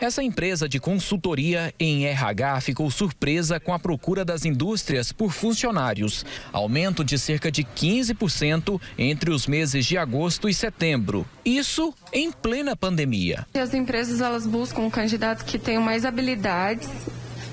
Essa empresa de consultoria em RH ficou surpresa com a procura das indústrias por funcionários, aumento de cerca de 15% entre os meses de agosto e setembro. Isso em plena pandemia. As empresas elas buscam candidatos que tenham mais habilidades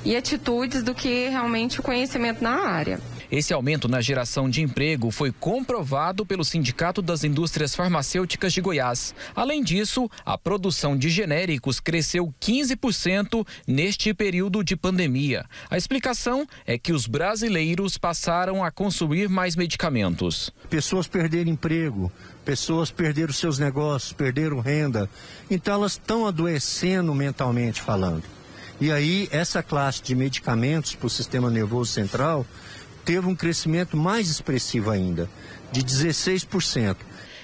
e atitudes do que realmente o conhecimento na área. Esse aumento na geração de emprego foi comprovado pelo Sindicato das Indústrias Farmacêuticas de Goiás. Além disso, a produção de genéricos cresceu 15% neste período de pandemia. A explicação é que os brasileiros passaram a consumir mais medicamentos. Pessoas perderam emprego, pessoas perderam seus negócios, perderam renda. Então elas estão adoecendo mentalmente falando. E aí, essa classe de medicamentos para o sistema nervoso central teve um crescimento mais expressivo ainda, de 16%.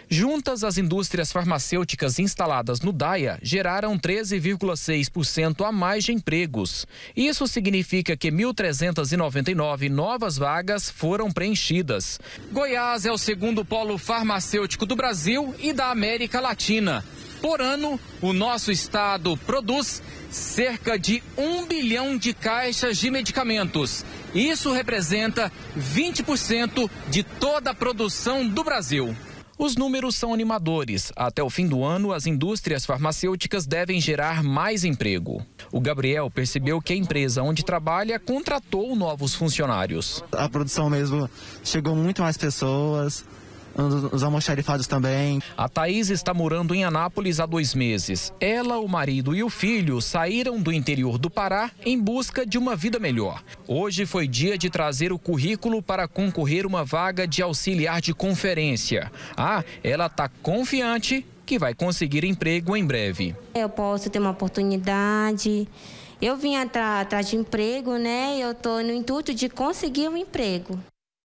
Juntas, as indústrias farmacêuticas instaladas no DAIA geraram 13,6% a mais de empregos. Isso significa que 1.399 novas vagas foram preenchidas. Goiás é o segundo polo farmacêutico do Brasil e da América Latina. Por ano, o nosso estado produz cerca de um bilhão de caixas de medicamentos. Isso representa 20% de toda a produção do Brasil. Os números são animadores. Até o fim do ano, as indústrias farmacêuticas devem gerar mais emprego. O Gabriel percebeu que a empresa onde trabalha contratou novos funcionários. A produção mesmo chegou muito mais pessoas, os almoxarifados também. A Thaís está morando em Anápolis há dois meses. Ela, o marido e o filho saíram do interior do Pará em busca de uma vida melhor. Hoje foi dia de trazer o currículo para concorrer uma vaga de auxiliar de conferência. Ah, ela está confiante que vai conseguir emprego em breve. Eu posso ter uma oportunidade. Eu vim atrás, atrás de emprego, né? Eu estou no intuito de conseguir um emprego.